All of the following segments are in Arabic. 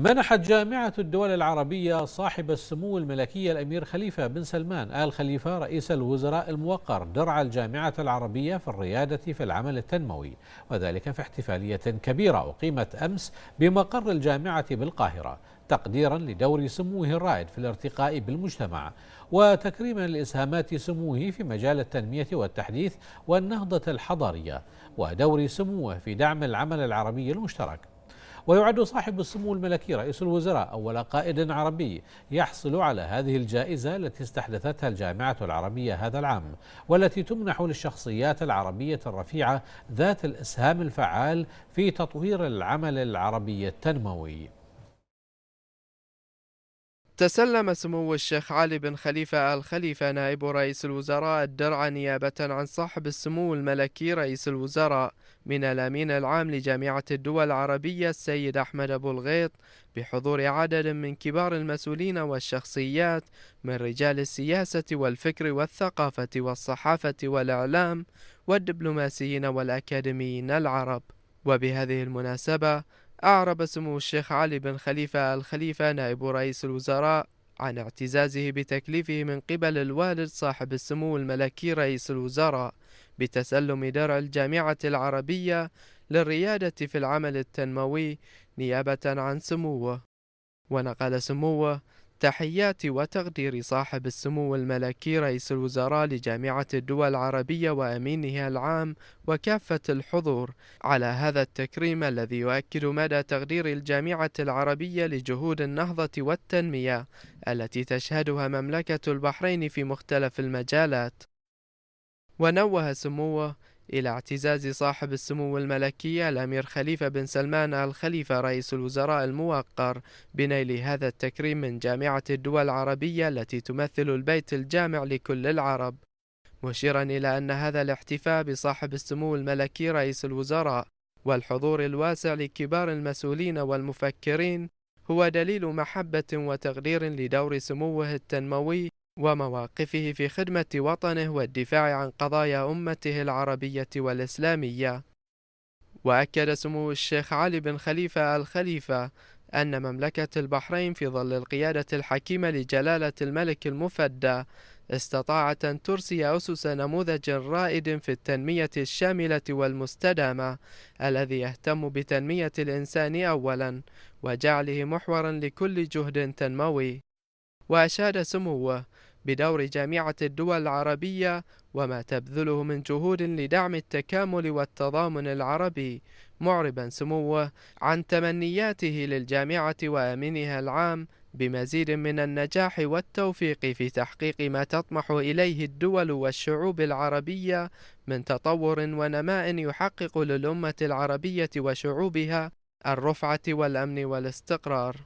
منحت جامعة الدول العربية صاحب السمو الملكي الأمير خليفة بن سلمان آل خليفة رئيس الوزراء الموقر درع الجامعة العربية في الريادة في العمل التنموي وذلك في احتفالية كبيرة أقيمت أمس بمقر الجامعة بالقاهرة تقديرا لدور سموه الرائد في الارتقاء بالمجتمع وتكريما لإسهامات سموه في مجال التنمية والتحديث والنهضة الحضارية ودور سموه في دعم العمل العربي المشترك ويعد صاحب السمو الملكي رئيس الوزراء أول قائد عربي يحصل على هذه الجائزة التي استحدثتها الجامعة العربية هذا العام والتي تمنح للشخصيات العربية الرفيعة ذات الإسهام الفعال في تطوير العمل العربي التنموي تسلم سمو الشيخ علي بن خليفة آل خليفة نائب رئيس الوزراء الدرع نيابة عن صاحب السمو الملكي رئيس الوزراء من الأمين العام لجامعة الدول العربية السيد أحمد أبو الغيط بحضور عدد من كبار المسؤولين والشخصيات من رجال السياسة والفكر والثقافة والصحافة والإعلام والدبلوماسيين والأكاديميين العرب وبهذه المناسبة أعرب سمو الشيخ علي بن خليفة الخليفة نائب رئيس الوزراء عن اعتزازه بتكليفه من قبل الوالد صاحب السمو الملكي رئيس الوزراء بتسلم درع الجامعة العربية للريادة في العمل التنموي نيابة عن سموه ونقل سموه تحيات وتقدير صاحب السمو الملكي رئيس الوزراء لجامعة الدول العربية وأمينها العام وكافة الحضور على هذا التكريم الذي يؤكد مدى تقدير الجامعة العربية لجهود النهضة والتنمية التي تشهدها مملكة البحرين في مختلف المجالات ونوه سموه إلى اعتزاز صاحب السمو الملكية الأمير خليفة بن سلمان الخليفة رئيس الوزراء الموقر بنيل هذا التكريم من جامعة الدول العربية التي تمثل البيت الجامع لكل العرب مشيرا إلى أن هذا الاحتفاء بصاحب السمو الملكي رئيس الوزراء والحضور الواسع لكبار المسؤولين والمفكرين هو دليل محبة وتقدير لدور سموه التنموي ومواقفه في خدمة وطنه والدفاع عن قضايا أمته العربية والإسلامية وأكد سمو الشيخ علي بن خليفة الخليفة أن مملكة البحرين في ظل القيادة الحكيمة لجلالة الملك المفدى استطاعت أن ترسي أسس نموذج رائد في التنمية الشاملة والمستدامة الذي يهتم بتنمية الإنسان أولا وجعله محورا لكل جهد تنموي وأشاد سموه بدور جامعة الدول العربية وما تبذله من جهود لدعم التكامل والتضامن العربي معربا سموه عن تمنياته للجامعة وأمينها العام بمزيد من النجاح والتوفيق في تحقيق ما تطمح إليه الدول والشعوب العربية من تطور ونماء يحقق للأمة العربية وشعوبها الرفعة والأمن والاستقرار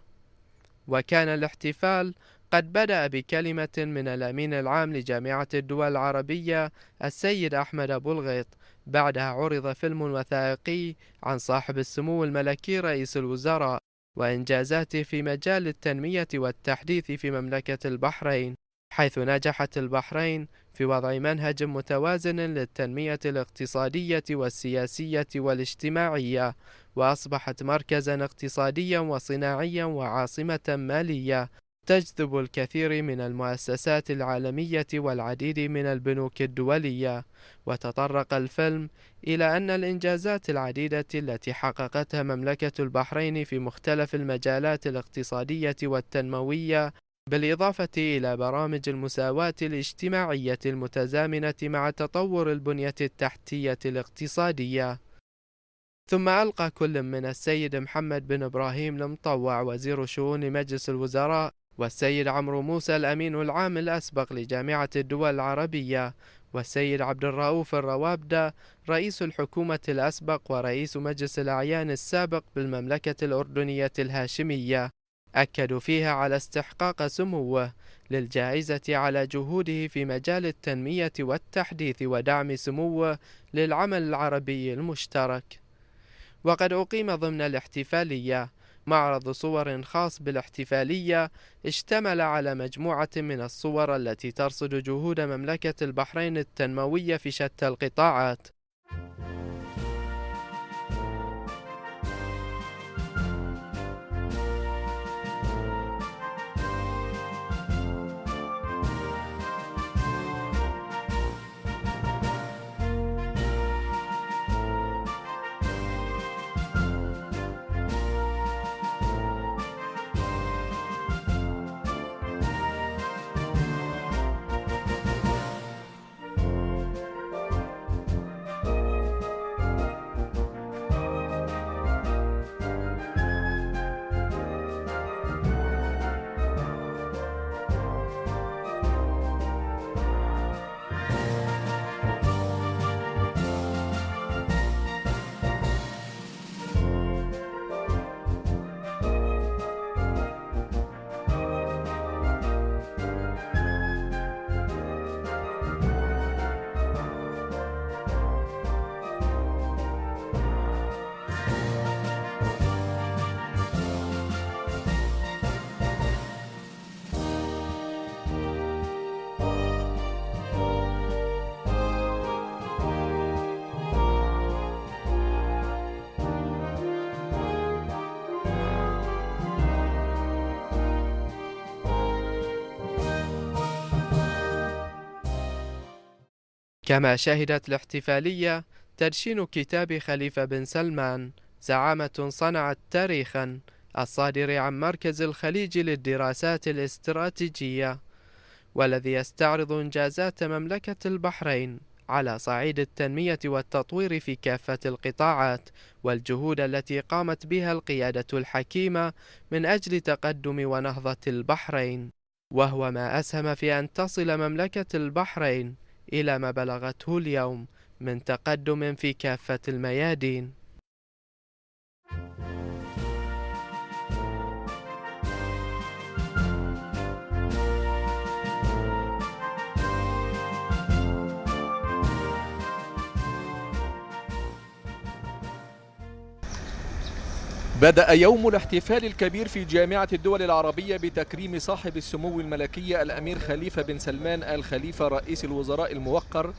وكان الاحتفال قد بدأ بكلمة من الأمين العام لجامعة الدول العربية السيد أحمد أبو الغيط بعدها عرض فيلم وثائقي عن صاحب السمو الملكي رئيس الوزراء وإنجازاته في مجال التنمية والتحديث في مملكة البحرين حيث نجحت البحرين في وضع منهج متوازن للتنمية الاقتصادية والسياسية والاجتماعية وأصبحت مركزا اقتصاديا وصناعيا وعاصمة مالية تجذب الكثير من المؤسسات العالمية والعديد من البنوك الدولية وتطرق الفيلم إلى أن الإنجازات العديدة التي حققتها مملكة البحرين في مختلف المجالات الاقتصادية والتنموية بالإضافة إلى برامج المساواة الاجتماعية المتزامنة مع تطور البنية التحتية الاقتصادية ثم ألقى كل من السيد محمد بن إبراهيم المطوع وزير شؤون مجلس الوزراء والسيد عمرو موسى الأمين العام الأسبق لجامعة الدول العربية والسيد عبد الرؤوف الروابدة رئيس الحكومة الأسبق ورئيس مجلس الأعيان السابق بالمملكة الأردنية الهاشمية أكدوا فيها على استحقاق سموه للجائزة على جهوده في مجال التنمية والتحديث ودعم سموه للعمل العربي المشترك وقد أقيم ضمن الاحتفالية معرض صور خاص بالاحتفالية اشتمل على مجموعة من الصور التي ترصد جهود مملكة البحرين التنموية في شتى القطاعات كما شهدت الاحتفالية تدشين كتاب خليفة بن سلمان زعامة صنعت تاريخا الصادر عن مركز الخليج للدراسات الاستراتيجية والذي يستعرض إنجازات مملكة البحرين على صعيد التنمية والتطوير في كافة القطاعات والجهود التي قامت بها القيادة الحكيمة من أجل تقدم ونهضة البحرين وهو ما أسهم في أن تصل مملكة البحرين إلى ما بلغته اليوم من تقدم في كافة الميادين بدأ يوم الاحتفال الكبير في جامعة الدول العربية بتكريم صاحب السمو الملكي الأمير خليفة بن سلمان آل خليفة رئيس الوزراء الموقر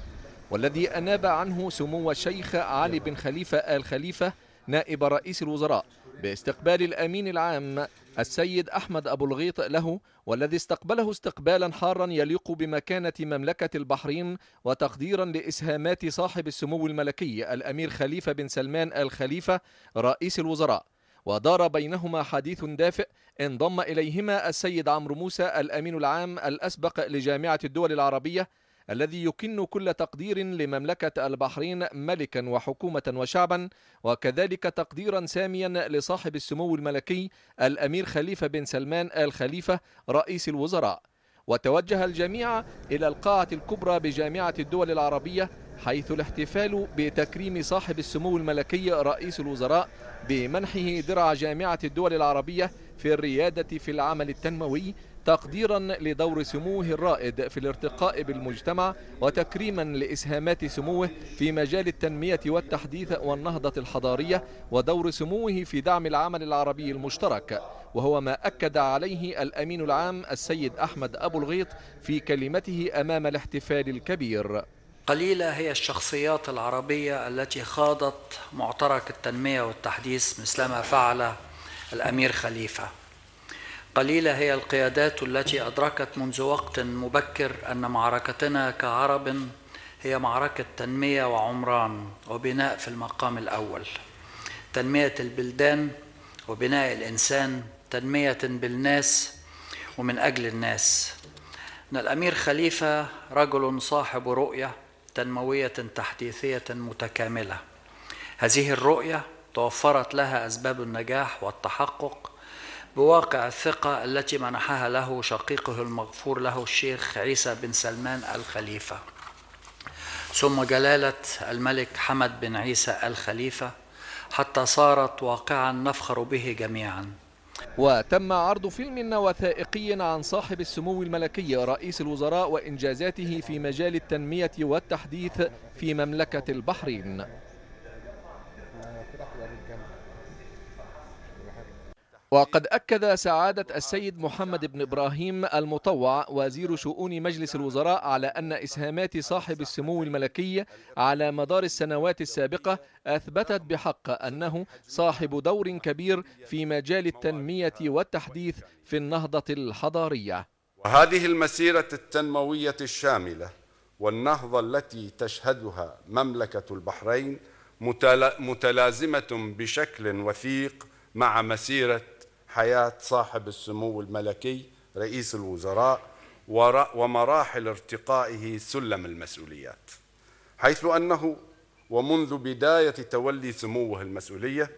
والذي أناب عنه سمو الشيخ علي بن خليفة آل خليفة نائب رئيس الوزراء باستقبال الأمين العام السيد أحمد أبو الغيط له والذي استقبله استقبالا حارا يليق بمكانة مملكة البحرين وتقديرا لإسهامات صاحب السمو الملكي الأمير خليفة بن سلمان آل خليفة رئيس الوزراء ودار بينهما حديث دافئ انضم إليهما السيد عمرو موسى الأمين العام الأسبق لجامعة الدول العربية الذي يكن كل تقدير لمملكة البحرين ملكا وحكومة وشعبا وكذلك تقديرا ساميا لصاحب السمو الملكي الأمير خليفة بن سلمان آل خليفة رئيس الوزراء وتوجه الجميع إلى القاعة الكبرى بجامعة الدول العربية حيث الاحتفال بتكريم صاحب السمو الملكي رئيس الوزراء بمنحه درع جامعة الدول العربية في الريادة في العمل التنموي تقديرا لدور سموه الرائد في الارتقاء بالمجتمع وتكريما لإسهامات سموه في مجال التنمية والتحديث والنهضة الحضارية ودور سموه في دعم العمل العربي المشترك وهو ما أكد عليه الأمين العام السيد أحمد أبو الغيط في كلمته أمام الاحتفال الكبير قليلة هي الشخصيات العربية التي خاضت معترك التنمية والتحديث مثلما فعل الأمير خليفة قليلة هي القيادات التي أدركت منذ وقت مبكر أن معركتنا كعرب هي معركة تنمية وعمران وبناء في المقام الأول تنمية البلدان وبناء الإنسان تنمية بالناس ومن أجل الناس أن الأمير خليفة رجل صاحب رؤية تنمويه تحديثيه متكامله هذه الرؤيه توفرت لها اسباب النجاح والتحقق بواقع الثقه التي منحها له شقيقه المغفور له الشيخ عيسى بن سلمان الخليفه ثم جلاله الملك حمد بن عيسى الخليفه حتى صارت واقعا نفخر به جميعا وتم عرض فيلم وثائقي عن صاحب السمو الملكي رئيس الوزراء وإنجازاته في مجال التنمية والتحديث في مملكة البحرين وقد أكد سعادة السيد محمد بن إبراهيم المطوع وزير شؤون مجلس الوزراء على أن إسهامات صاحب السمو الملكي على مدار السنوات السابقة أثبتت بحق أنه صاحب دور كبير في مجال التنمية والتحديث في النهضة الحضارية وهذه المسيرة التنموية الشاملة والنهضة التي تشهدها مملكة البحرين متلازمة بشكل وثيق مع مسيرة حياة صاحب السمو الملكي رئيس الوزراء ومراحل ارتقائه سلم المسؤوليات حيث أنه ومنذ بداية تولي سموه المسؤولية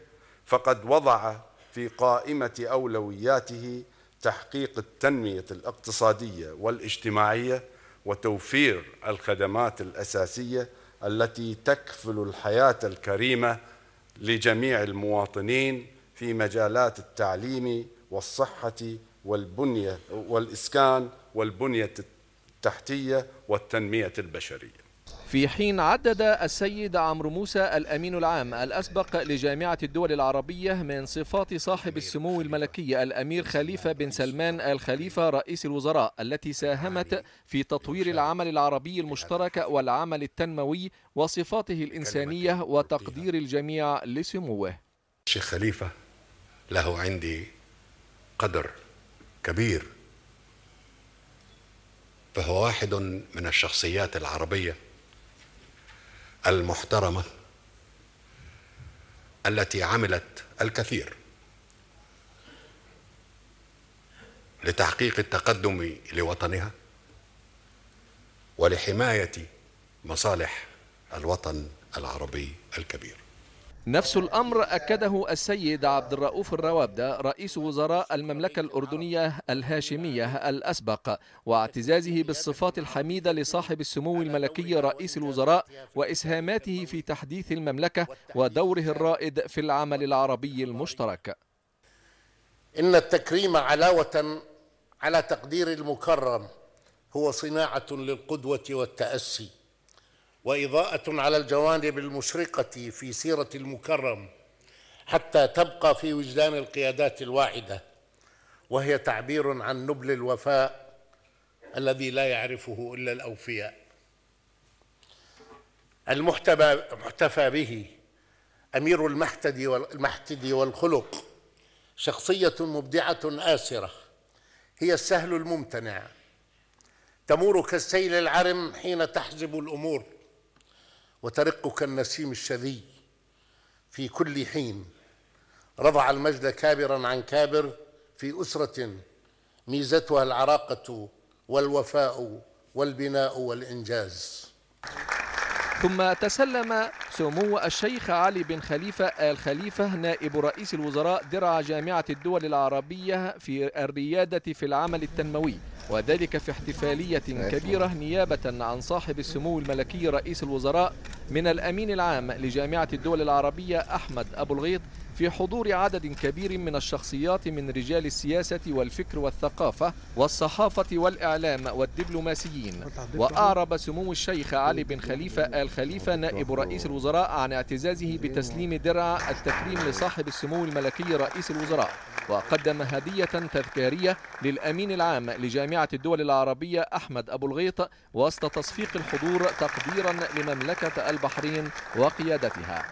فقد وضع في قائمة أولوياته تحقيق التنمية الاقتصادية والاجتماعية وتوفير الخدمات الأساسية التي تكفل الحياة الكريمة لجميع المواطنين في مجالات التعليم والصحة والبنية والإسكان والبنية التحتية والتنمية البشرية في حين عدد السيد عمرو موسى الأمين العام الأسبق لجامعة الدول العربية من صفات صاحب السمو الملكي الأمير خليفة بن سلمان الخليفة رئيس الوزراء التي ساهمت في تطوير العمل العربي المشترك والعمل التنموي وصفاته الإنسانية وتقدير الجميع لسموه الشيخ خليفة له عندي قدر كبير فهو واحد من الشخصيات العربيه المحترمه التي عملت الكثير لتحقيق التقدم لوطنها ولحمايه مصالح الوطن العربي الكبير نفس الأمر أكده السيد عبد الرؤوف الروابدة رئيس وزراء المملكة الأردنية الهاشمية الأسبق واعتزازه بالصفات الحميدة لصاحب السمو الملكي رئيس الوزراء وإسهاماته في تحديث المملكة ودوره الرائد في العمل العربي المشترك إن التكريم علاوة على تقدير المكرم هو صناعة للقدوة والتأسي وإضاءة على الجوانب المشرقة في سيرة المكرم حتى تبقى في وجدان القيادات الواعدة وهي تعبير عن نبل الوفاء الذي لا يعرفه إلا الأوفياء المحتفى به أمير المحتدي والمحتدي والخلق شخصية مبدعة آسرة هي السهل الممتنع تمور كالسيل العرم حين تحجب الأمور وترق كالنسيم الشذي في كل حين رضع المجد كابرا عن كابر في أسرة ميزتها العراقة والوفاء والبناء والإنجاز ثم تسلم سمو الشيخ علي بن خليفة آل خليفة نائب رئيس الوزراء درع جامعة الدول العربية في الريادة في العمل التنموي وذلك في احتفالية كبيرة نيابة عن صاحب السمو الملكي رئيس الوزراء من الأمين العام لجامعة الدول العربية أحمد أبو الغيط في حضور عدد كبير من الشخصيات من رجال السياسة والفكر والثقافة والصحافة والإعلام والدبلوماسيين وأعرب سمو الشيخ علي بن خليفة آل خليفة نائب رئيس الوزراء عن اعتزازه بتسليم درع التكريم لصاحب السمو الملكي رئيس الوزراء وقدم هدية تذكارية للأمين العام لجامعة الدول العربية أحمد أبو الغيط وسط تصفيق الحضور تقديرا لمملكة البحرين وقيادتها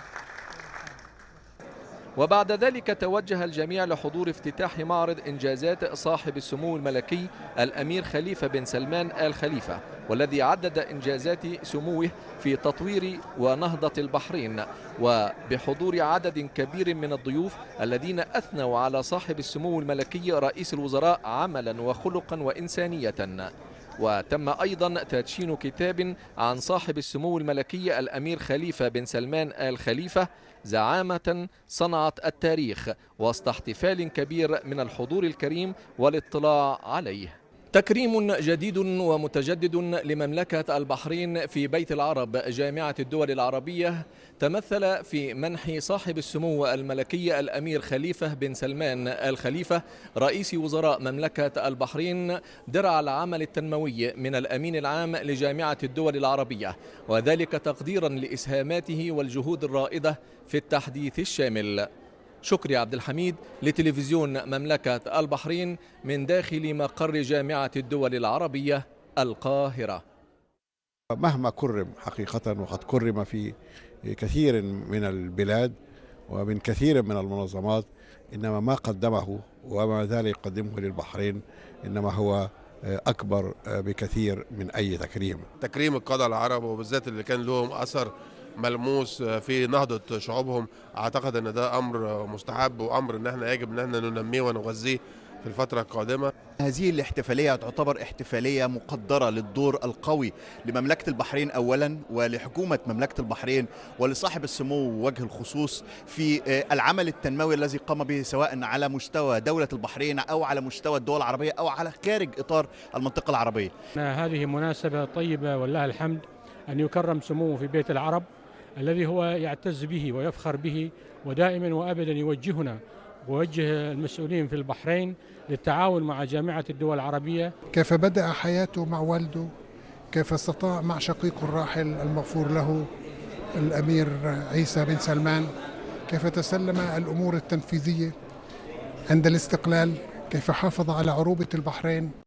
وبعد ذلك توجه الجميع لحضور افتتاح معرض إنجازات صاحب السمو الملكي الأمير خليفة بن سلمان آل خليفة والذي عدد إنجازات سموه في تطوير ونهضة البحرين وبحضور عدد كبير من الضيوف الذين أثنوا على صاحب السمو الملكي رئيس الوزراء عملا وخلقا وإنسانية وتم أيضا تدشين كتاب عن صاحب السمو الملكي الأمير خليفة بن سلمان آل خليفة زعامة صنعت التاريخ وسط احتفال كبير من الحضور الكريم والاطلاع عليه تكريم جديد ومتجدد لمملكة البحرين في بيت العرب جامعة الدول العربية تمثل في منح صاحب السمو الملكي الأمير خليفة بن سلمان الخليفة رئيس وزراء مملكة البحرين درع العمل التنموي من الأمين العام لجامعة الدول العربية وذلك تقديرا لإسهاماته والجهود الرائدة في التحديث الشامل شكري عبد الحميد لتلفزيون مملكة البحرين من داخل مقر جامعة الدول العربية القاهرة مهما كرم حقيقة وقد كرم في كثير من البلاد ومن كثير من المنظمات إنما ما قدمه وما زال يقدمه للبحرين إنما هو أكبر بكثير من أي تكريم تكريم القادة العرب وبالذات اللي كان لهم أثر ملموس آه، في نهضه شعوبهم اعتقد ان ده امر مستحب وامر ان احنا يجب ان احنا ننميه ونغذيه في الفترة القادمة هذه الاحتفالية تعتبر احتفالية مقدرة للدور القوي لمملكة البحرين أولا ولحكومة مملكة البحرين ولصاحب السمو وجه الخصوص في آه، العمل التنموي الذي قام به سواء على مستوى دولة البحرين أو على مستوى الدول العربية أو على خارج إطار المنطقة العربية هذه مناسبة طيبة ولله الحمد أن يكرم سموه في بيت العرب الذي هو يعتز به ويفخر به ودائما وابدا يوجهنا ووجه المسؤولين في البحرين للتعاون مع جامعه الدول العربيه. كيف بدا حياته مع والده؟ كيف استطاع مع شقيقه الراحل المغفور له الامير عيسى بن سلمان؟ كيف تسلم الامور التنفيذيه عند الاستقلال؟ كيف حافظ على عروبه البحرين؟